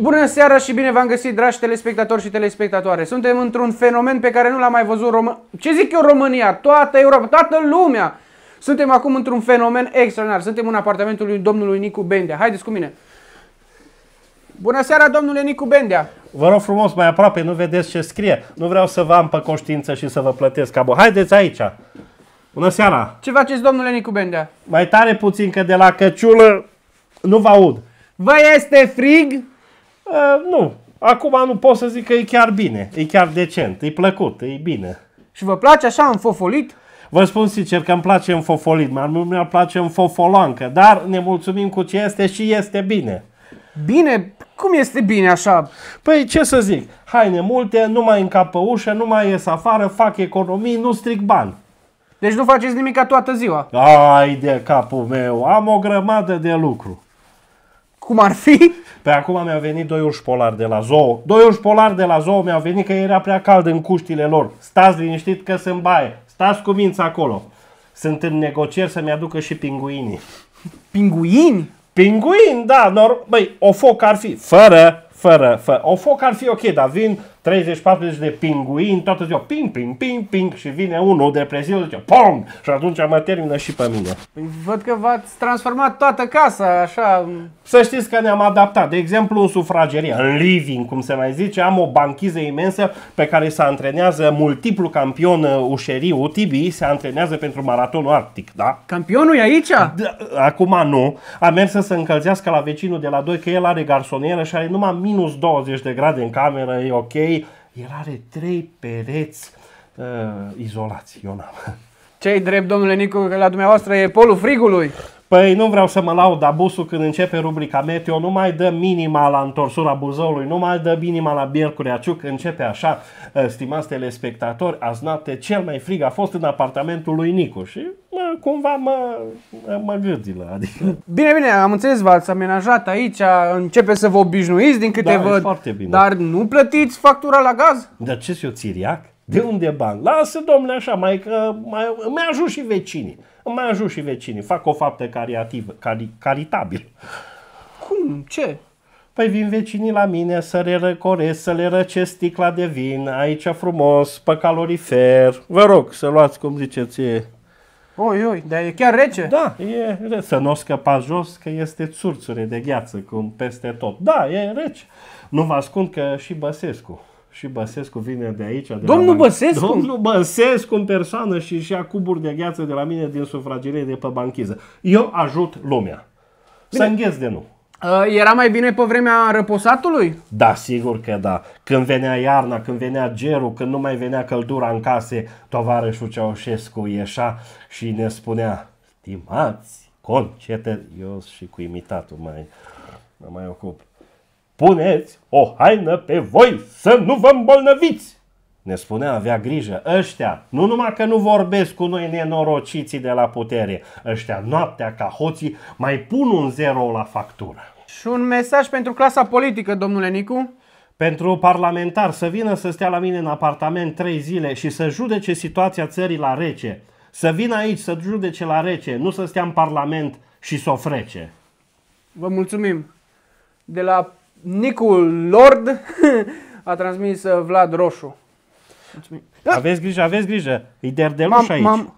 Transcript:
Bună seara și bine v-am găsit, dragi telespectatori și telespectatoare. Suntem într-un fenomen pe care nu l-am mai văzut român... Ce zic eu România? Toată Europa, toată lumea. Suntem acum într-un fenomen extraordinar. Suntem în apartamentul lui domnului Nicu Bendea. Haideți cu mine. Bună seara, domnule Nicu Bendea. Vă rog frumos, mai aproape, nu vedeți ce scrie. Nu vreau să vă am pe conștiință și să vă plătesc abonament. Haideți aici. Bună seara. Ce faceți, domnule Nicu Bendea? Mai tare puțin, că de la căciulă nu vă aud. Vă este frig? nu. Acum nu pot să zic că e chiar bine. E chiar decent. E plăcut. E bine. Și vă place așa fofolit? Vă spun sincer că îmi place mult Mi-ar place fofoloancă. Dar ne mulțumim cu ce este și este bine. Bine? Cum este bine așa? Păi ce să zic, haine multe, nu mai încapă ușă, nu mai ies afară, fac economii, nu stric bani. Deci nu faceți ca toată ziua? Ai de capul meu, am o grămadă de lucru. Cum ar fi? Pe acum mi-au venit doi urși polari de la zoo. Doi urși polari de la zoo mi-au venit că era prea cald în cuștile lor. Stați liniștit că sunt baie. Stați cu mința acolo. Sunt în negocieri să-mi aducă și pinguinii. Pinguini? Pinguini, da. Nor- băi, o foc ar fi. Fără, fără, fără. O foc ar fi ok, dar vin 30-40 de pinguini toată ziua, ping, ping, ping, ping și vine unul de prezidiu, zice, pom! Și atunci mă termină și pe mine. Păi văd că v-ați transformat toată casa, așa... Să știți că ne-am adaptat. De exemplu, în sufragerie, în living, cum se mai zice, am o banchiză imensă pe care se antrenează multiplu campion uh, ușeriu, Tibi, se antrenează pentru maratonul arctic, da? Campionul e aici? Da, acum nu. A mers să se încălzească la vecinul de la 2, că el are garsonieră și are numai minus 20 de grade în cameră, e ok, el are trei pereți uh, izolați, eu n-am. Cei drept, domnule Nicu, că la dumneavoastră e polul frigului. Păi nu vreau să mă laud busul când începe rubrica meteo, nu mai dă minima la întorsura Buzăului, nu mai dă minima la Biercurea Ciuc, începe așa, uh, stimați telespectatori, azi noapte cel mai frig a fost în apartamentul lui Nicu și cumva mă, mă gâdilă. Adică. Bine, bine, am înțeles, v-ați amenajat aici, începe să vă obișnuiți din câte da, văd, foarte bine. dar nu plătiți factura la gaz? Dar ce eu țiriac? De unde bani? Lasă, domnule, așa, mai că mai, îmi ajut și vecinii. Îmi ajut și vecinii. Fac o faptă cariativă, cari, caritabilă. Cum? Ce? Păi vin vecinii la mine să le răcoresc, să le răcesc sticla de vin, aici frumos, pe calorifer. Vă rog să luați, cum ziceți, Oi, oi, dar e chiar rece? Da, e rece. Să nu o scăpa jos că este țurțure de gheață, cum peste tot. Da, e rece. Nu vă ascund că și Băsescu. Și Băsescu vine de aici. De Domnul la Băsescu? Domnul Băsescu în persoană și și a cuburi de gheață de la mine din sufragerie de pe banchiză. Eu ajut lumea. Să îngheț de nu. Uh, era mai bine pe vremea răposatului? Da, sigur că da. Când venea iarna, când venea gerul, când nu mai venea căldura în case, tovarășul Ceaușescu ieșa și ne spunea, stimați concete, eu și cu imitatul mai, mă mai ocup, puneți o haină pe voi să nu vă îmbolnăviți! ne spunea, avea grijă, ăștia, nu numai că nu vorbesc cu noi nenorociții de la putere, ăștia noaptea ca hoții mai pun un zero la factură. Și un mesaj pentru clasa politică, domnule Nicu? Pentru parlamentar să vină să stea la mine în apartament trei zile și să judece situația țării la rece. Să vină aici să judece la rece, nu să stea în parlament și să o frece. Vă mulțumim. De la Nicu Lord a transmis uh, Vlad Roșu. Mulțumim. Aveți grijă, aveți grijă. E derdeluș aici. M-am,